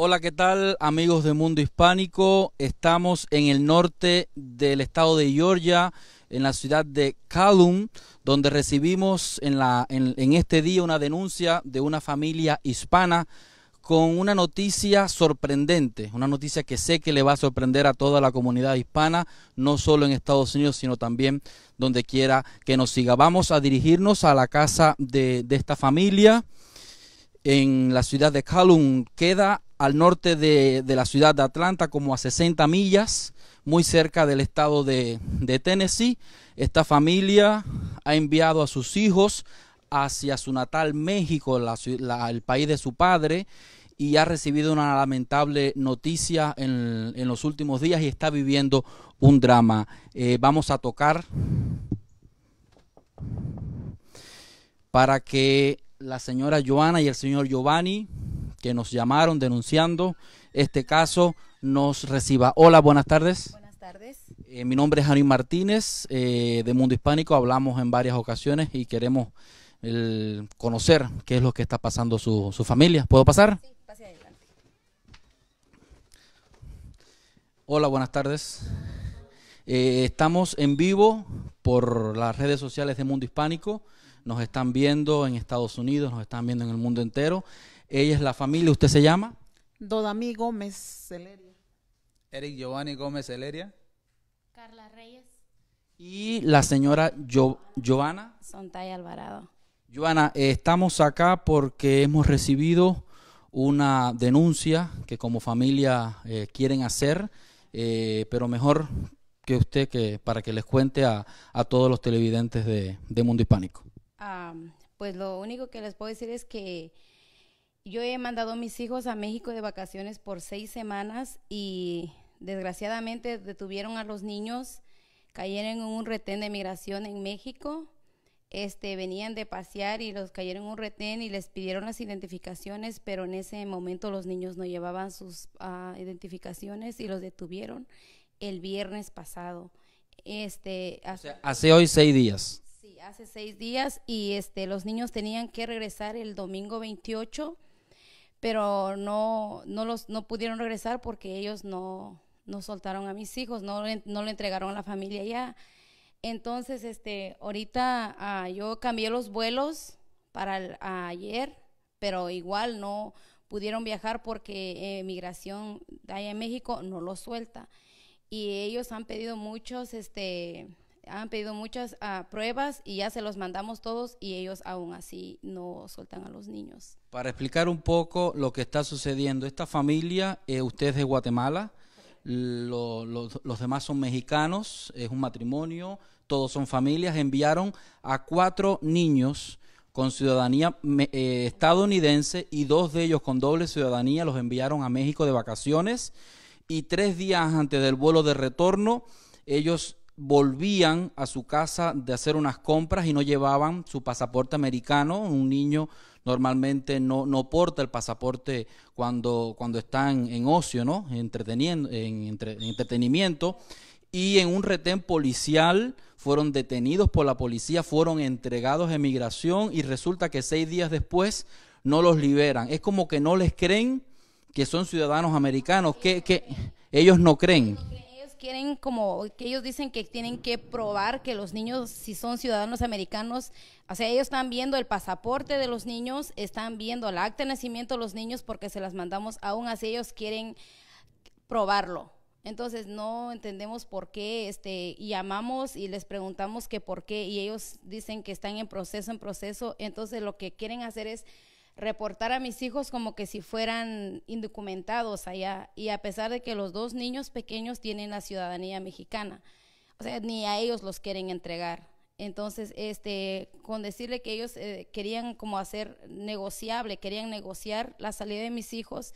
Hola, ¿qué tal amigos de Mundo Hispánico? Estamos en el norte del estado de Georgia, en la ciudad de Calum, donde recibimos en, este día una denuncia de una familia hispana con una noticia sorprendente, una noticia que sé que le va a sorprender a toda la comunidad hispana, no solo en Estados Unidos, sino también donde quiera que nos siga. Vamos a dirigirnos a la casa de, esta familia en la ciudad de Calum. Queda al norte de, la ciudad de Atlanta, como a 60 millas, muy cerca del estado de, Tennessee. Esta familia ha enviado a sus hijos hacia su natal México, el país de su padre, y ha recibido una lamentable noticia en, los últimos días y está viviendo un drama. Eh, vamos a tocar para que la señora Joana y el señor Giovanni que nos llamaron denunciando este caso, nos reciba. Hola, buenas tardes. Buenas tardes. Eh, mi nombre es Janín Martínez, eh, de Mundo Hispánico. Hablamos en varias ocasiones y queremos conocer qué es lo que está pasando su, su familia. ¿Puedo pasar? Sí, pase adelante. Hola, buenas tardes. Eh, estamos en vivo por las redes sociales de Mundo Hispánico. Nos están viendo en Estados Unidos, nos están viendo en el mundo entero. Ella es la familia. ¿Usted se llama? Dodami Gómez Celeria. Eric Giovanni Gómez Celeria. Carla Reyes. Y la señora jo Joana. Sontay Alvarado. Joana, eh, estamos acá porque hemos recibido una denuncia que como familia eh, quieren hacer, eh, pero mejor que usted que para que les cuente a, todos los televidentes de, de Mundo Hispánico. Ah, pues lo único que les puedo decir es que yo he mandado a mis hijos a México de vacaciones por seis semanas y desgraciadamente detuvieron a los niños, cayeron en un retén de migración en México. Este, venían de pasear y los cayeron en un retén y les pidieron las identificaciones, pero en ese momento los niños no llevaban sus ah, identificaciones y los detuvieron el viernes pasado. Este, hace, hoy seis días. Sí, hace seis días y este, los niños tenían que regresar el domingo 28 pero no, no, los, no pudieron regresar porque ellos no, no soltaron a mis hijos, no, no lo entregaron a la familia ya. Entonces, este, ahorita ah, yo cambié los vuelos para ayer, pero igual no pudieron viajar porque eh, migración de allá en México no los suelta. Y ellos han pedido muchos, este, han pedido muchas ah, pruebas y ya se los mandamos todos y ellos aún así no soltan a los niños. Para explicar un poco lo que está sucediendo, esta familia, eh, usted es de Guatemala, los demás son mexicanos, es un matrimonio, todos son familias, enviaron a cuatro niños con ciudadanía eh, estadounidense y dos de ellos con doble ciudadanía los enviaron a México de vacaciones y tres días antes del vuelo de retorno ellos volvían a su casa de hacer unas compras y no llevaban su pasaporte americano. Un niño normalmente no, no porta el pasaporte cuando, cuando están en, ocio, ¿no? Entreteniendo, en, entretenimiento. Y en un retén policial fueron detenidos por la policía, fueron entregados a emigración y resulta que seis días después no los liberan. Es como que no les creen que son ciudadanos americanos, que, que ellos no creen quieren como, que ellos dicen que tienen que probar que los niños, si son ciudadanos americanos, o sea, ellos están viendo el pasaporte de los niños, están viendo el acta de nacimiento de los niños porque se las mandamos, aún así ellos quieren probarlo. Entonces no entendemos por qué, este, llamamos y les preguntamos que por qué y ellos dicen que están en proceso, en proceso. Entonces lo que quieren hacer es reportar a mis hijos como que si fueran indocumentados allá, y a pesar de que los dos niños pequeños tienen la ciudadanía mexicana, o sea, ni a ellos los quieren entregar. Entonces, este, con decirle que ellos eh, querían como hacer negociable, querían negociar la salida de mis hijos,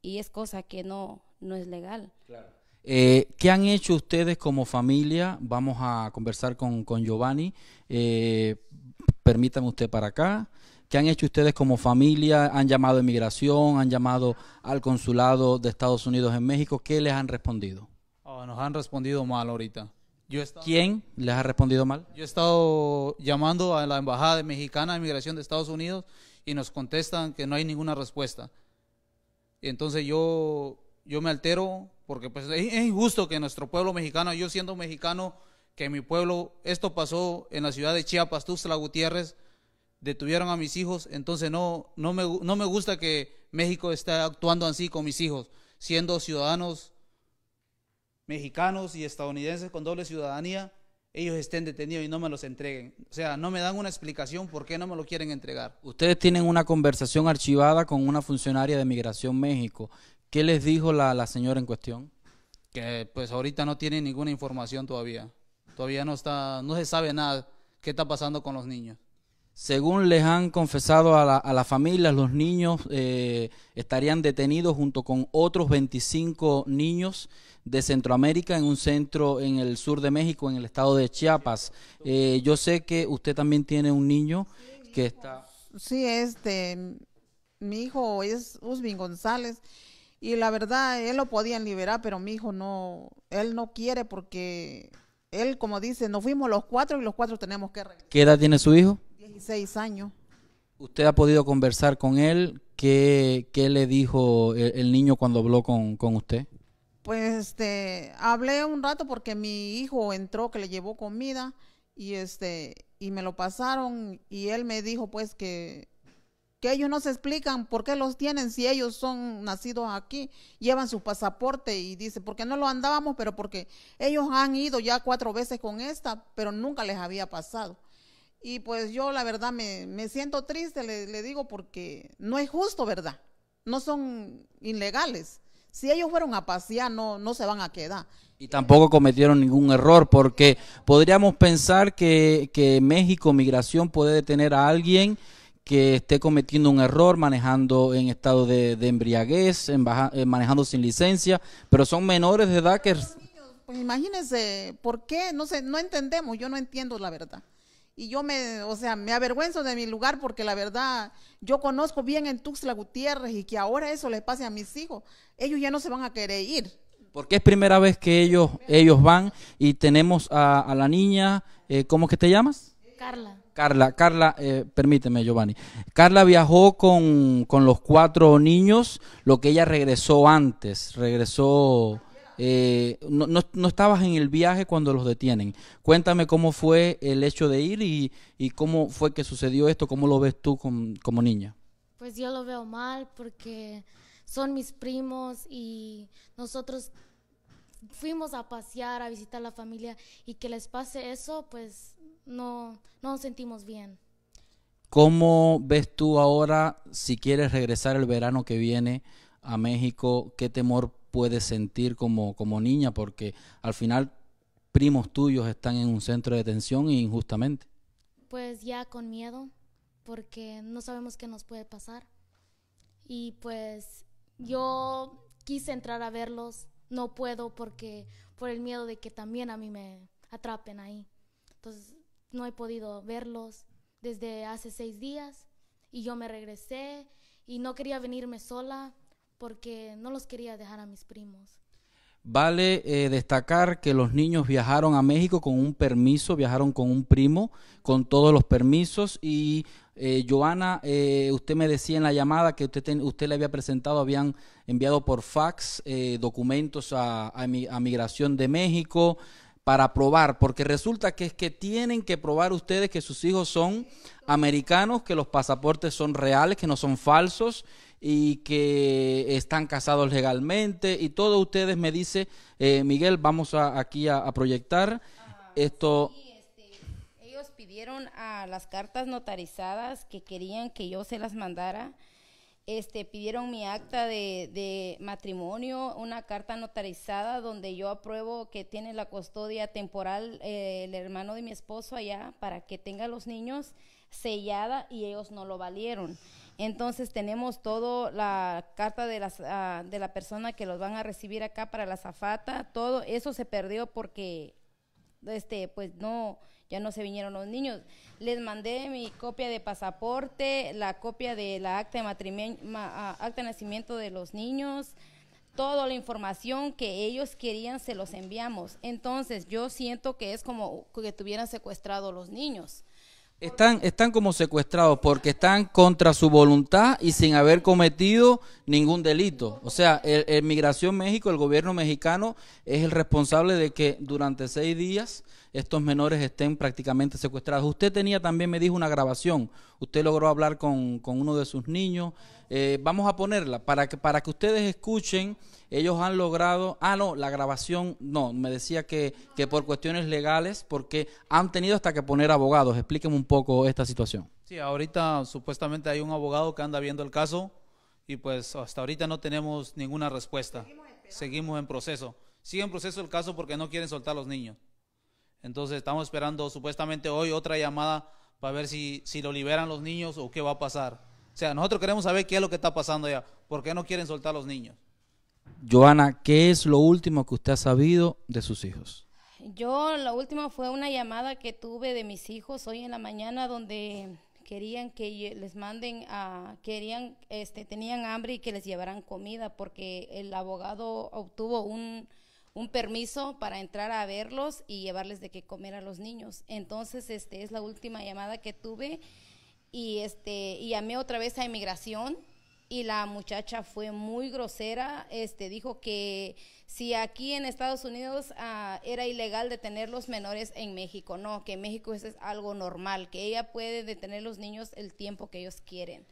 y es cosa que no, no es legal. Claro. Eh, ¿Qué han hecho ustedes como familia? Vamos a conversar con, Giovanni. Eh, permítame usted para acá. ¿Qué han hecho ustedes como familia? ¿Han llamado a inmigración? ¿Han llamado al consulado de Estados Unidos en México? ¿Qué les han respondido? Oh, nos han respondido mal ahorita. ¿Quién les ha respondido mal? Yo he estado llamando a la Embajada Mexicana de Inmigración de Estados Unidos y nos contestan que no hay ninguna respuesta. entonces yo, yo me altero porque pues es, injusto que nuestro pueblo mexicano, yo siendo mexicano, que mi pueblo, esto pasó en la ciudad de Chiapas, Tuxtla Gutiérrez, detuvieron a mis hijos, entonces no, no, me, no me gusta que México esté actuando así con mis hijos, siendo ciudadanos mexicanos y estadounidenses con doble ciudadanía, ellos estén detenidos y no me los entreguen. O sea, no me dan una explicación por qué no me lo quieren entregar. Ustedes tienen una conversación archivada con una funcionaria de Migración México. ¿Qué les dijo la, señora en cuestión? Que pues ahorita no tiene ninguna información todavía. Todavía no está, no se sabe nada qué está pasando con los niños. Según les han confesado a las la familias, los niños eh, estarían detenidos junto con otros 25 niños de Centroamérica en un centro en el sur de México, en el estado de Chiapas. Eh, yo sé que usted también tiene un niño que está... Sí, este, mi hijo es Usvin González y la verdad, él lo podían liberar, pero mi hijo no, él no quiere porque él, como dice, nos fuimos los cuatro y los cuatro tenemos que regresar. ¿Qué edad tiene su hijo? 16 años. ¿Usted ha podido conversar con él? ¿Qué, qué le dijo el, niño cuando habló con, con usted? Pues este, hablé un rato porque mi hijo entró que le llevó comida y este y me lo pasaron y él me dijo pues que que ellos no se explican por qué los tienen si ellos son nacidos aquí, llevan su pasaporte y dice, porque no lo andábamos, pero porque ellos han ido ya cuatro veces con esta, pero nunca les había pasado. Y pues yo la verdad me, siento triste, le, digo, porque no es justo, ¿verdad? No son ilegales. Si ellos fueron a pasear, no, no se van a quedar. Y tampoco cometieron ningún error, porque podríamos pensar que, que México, migración, puede detener a alguien que esté cometiendo un error manejando en estado de, embriaguez, eh, manejando sin licencia, pero son menores de edad que... Pues imagínense, ¿por qué? No sé, no entendemos, yo no entiendo la verdad y yo me, o sea, me avergüenzo de mi lugar porque la verdad yo conozco bien en Tuxtla Gutiérrez y que ahora eso le pase a mis hijos, ellos ya no se van a querer ir. Porque es primera vez que ellos, ellos van y tenemos a, a la niña, eh, ¿cómo que te llamas? Carla. Carla, Carla, eh, permíteme Giovanni. Carla viajó con, con los cuatro niños, lo que ella regresó antes, regresó eh, no, no, no, estabas en el viaje cuando los detienen. Cuéntame cómo fue el hecho de ir y, y cómo fue que sucedió esto, cómo lo ves tú como niña. Pues yo lo veo mal porque son mis primos y nosotros fuimos a pasear, a visitar a la familia y que les pase eso, pues no, no nos sentimos bien. ¿Cómo ves tú ahora si quieres regresar el verano que viene a México? ¿Qué temor puedes sentir como, como niña, porque al final primos tuyos están en un centro de detención injustamente. Pues ya con miedo, porque no sabemos qué nos puede pasar. Y pues yo quise entrar a verlos, no puedo porque por el miedo de que también a mí me atrapen ahí. Entonces no he podido verlos desde hace seis días y yo me regresé y no quería venirme sola porque no los quería dejar a mis primos. Vale eh, destacar que los niños viajaron a México con un permiso, viajaron con un primo, con todos los permisos. Y eh, Joana, eh, usted me decía en la llamada que usted, usted le había presentado, habían enviado por fax documentos a, a, a Migración de México para probar, porque resulta que es que tienen que probar ustedes que sus hijos son americanos, que los pasaportes son reales, que no son falsos y que están casados legalmente y todo ustedes me dice, eh, Miguel, vamos aquí a, proyectar esto. Este, ellos pidieron a las cartas notarizadas que querían que yo se las mandara este, pidieron mi acta de, matrimonio, una carta notarizada donde yo apruebo que tiene la custodia temporal eh, el hermano de mi esposo allá para que tenga los niños sellada y ellos no lo valieron. Entonces tenemos todo la carta de, las, ah, de la persona que los van a recibir acá para la zafata, todo eso se perdió porque este, pues no, ya no se vinieron los niños. Les mandé mi copia de pasaporte, la copia de la acta de, matrimonio, acta de nacimiento de los niños, toda la información que ellos querían se los enviamos. Entonces yo siento que es como que tuvieran secuestrado los niños. Están, están como secuestrados porque están contra su voluntad y sin haber cometido ningún delito. O sea, el, Migración México, el gobierno mexicano, es el responsable de que durante seis días estos menores estén prácticamente secuestrados. Usted tenía también, me dijo, una grabación. Usted logró hablar con, uno de sus niños. Eh, vamos a ponerla para que, para que ustedes escuchen. Ellos han logrado, ah, no, la grabación, no, me decía que, que por cuestiones legales, porque han tenido hasta que poner abogados. Explíqueme un poco esta situación. Sí, ahorita supuestamente hay un abogado que anda viendo el caso y pues hasta ahorita no tenemos ninguna respuesta. Seguimos, Seguimos en proceso. Sigue en proceso el caso porque no quieren soltar a los niños. Entonces estamos esperando supuestamente hoy otra llamada para ver si, lo liberan los niños o qué va a pasar. O sea, nosotros queremos saber qué es lo que está pasando allá. ¿Por qué no quieren soltar a los niños? Joana, ¿qué es lo último que usted ha sabido de sus hijos? Yo, lo último fue una llamada que tuve de mis hijos hoy en la mañana donde querían que les manden a, querían, este, tenían hambre y que les llevaran comida porque el abogado obtuvo un, un permiso para entrar a verlos y llevarles de qué comer a los niños. Entonces, este es la última llamada que tuve y este y llamé otra vez a inmigración y la muchacha fue muy grosera, este dijo que si aquí en Estados Unidos ah, era ilegal detener los menores en México, no, que en México eso es algo normal, que ella puede detener los niños el tiempo que ellos quieren.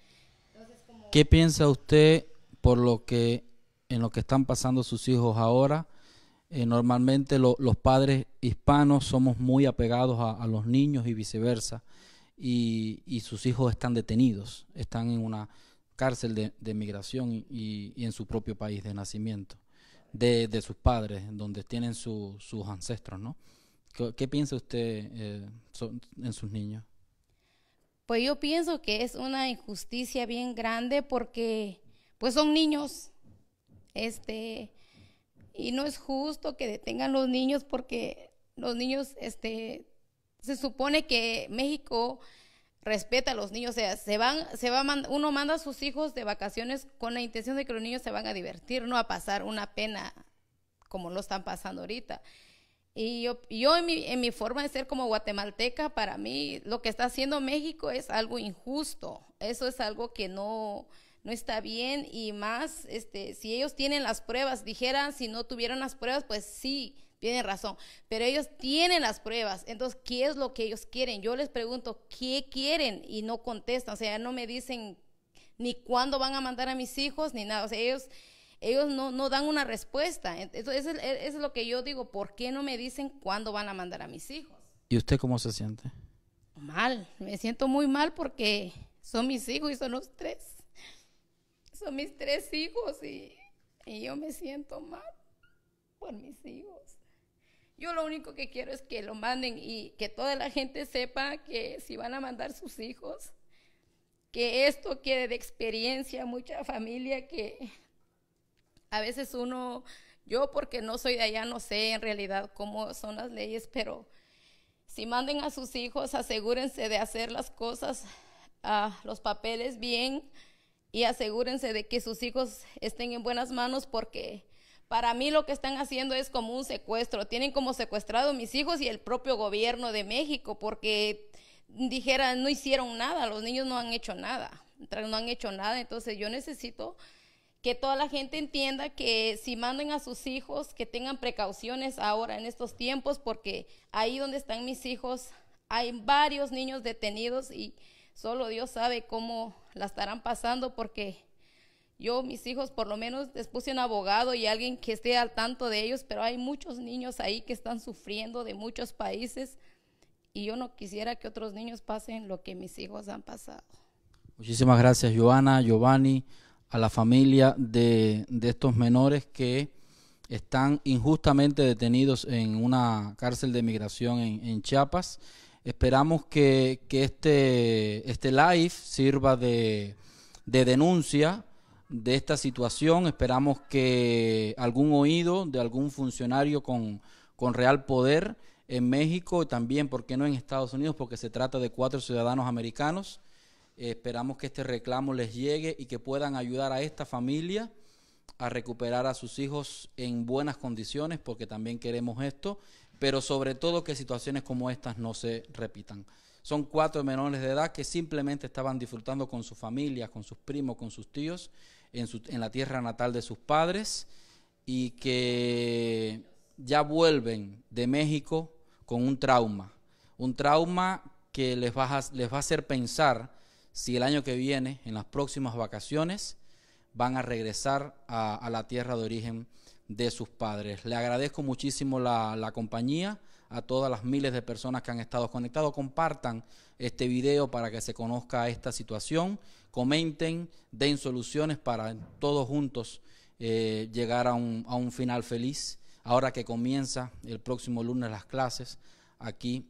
¿Qué piensa usted por lo que en lo que están pasando sus hijos ahora? Eh, normalmente los padres hispanos somos muy apegados a, los niños y viceversa, y, sus hijos están detenidos, están en una cárcel de, migración y, en su propio país de nacimiento, de, sus padres, donde tienen sus ancestros, ¿no? ¿Qué, piensa usted eh, en sus niños? Pues yo pienso que es una injusticia bien grande porque pues son niños, este, y no es justo que detengan los niños porque los niños, este, se supone que México respeta a los niños, o sea, se van, se va, uno manda a sus hijos de vacaciones con la intención de que los niños se van a divertir, no a pasar una pena como lo están pasando ahorita. Y yo, yo en, mi, en, mi, forma de ser como guatemalteca, para mí lo que está haciendo México es algo injusto. Eso es algo que no, no está bien y más, este, si ellos tienen las pruebas, dijeran, si no tuvieron las pruebas, pues sí, tienen razón, pero ellos tienen las pruebas, entonces, ¿qué es lo que ellos quieren? Yo les pregunto, ¿qué quieren? Y no contestan, o sea, no me dicen ni cuándo van a mandar a mis hijos, ni nada, o sea, ellos ellos no, no, dan una respuesta. Eso, es lo que yo digo, ¿por qué no me dicen cuándo van a mandar a mis hijos? ¿Y usted cómo se siente? Mal, me siento muy mal porque son mis hijos y son los tres mis tres hijos y, yo me siento mal por mis hijos. Yo lo único que quiero es que lo manden y que toda la gente sepa que si van a mandar sus hijos, que esto quede de experiencia, mucha familia que a veces uno, yo porque no soy de allá, no sé en realidad cómo son las leyes, pero si manden a sus hijos, asegúrense de hacer las cosas, a ah, los papeles bien, y asegúrense de que sus hijos estén en buenas manos porque para mí lo que están haciendo es como un secuestro. Tienen como secuestrado mis hijos y el propio gobierno de México porque dijera no hicieron nada, los niños no han hecho nada, no han hecho nada. Entonces yo necesito que toda la gente entienda que si manden a sus hijos, que tengan precauciones ahora en estos tiempos porque ahí donde están mis hijos hay varios niños detenidos y Solo Dios sabe cómo la estarán pasando porque yo, mis hijos, por lo menos les puse un abogado y alguien que esté al tanto de ellos, pero hay muchos niños ahí que están sufriendo de muchos países y yo no quisiera que otros niños pasen lo que mis hijos han pasado. Muchísimas gracias, Joana, Giovanni, a la familia de, estos menores que están injustamente detenidos en una cárcel de migración en Chiapas. Esperamos que, este, este live sirva de, de denuncia de esta situación. Esperamos que algún oído de algún funcionario con, real poder en México también, ¿por qué no en Estados Unidos? Porque se trata de cuatro ciudadanos americanos. esperamos que este reclamo les llegue y que puedan ayudar a esta familia a recuperar a sus hijos en buenas condiciones, porque también queremos esto pero sobre todo que situaciones como estas no se repitan. Son cuatro menores de edad que simplemente estaban disfrutando con sus familias, con sus primos, con sus tíos, en, su, en la tierra natal de sus padres y que ya vuelven de México con un trauma, un trauma que les va a, les va a hacer pensar si el año que viene, en las próximas vacaciones, van a regresar a, a la tierra de origen de sus padres. Le agradezco muchísimo la, compañía a todas las miles de personas que han estado conectados. Compartan este video para que se conozca esta situación. Comenten, den soluciones para todos juntos eh, llegar a un, a un final feliz. Ahora que comienza el próximo lunes las clases aquí.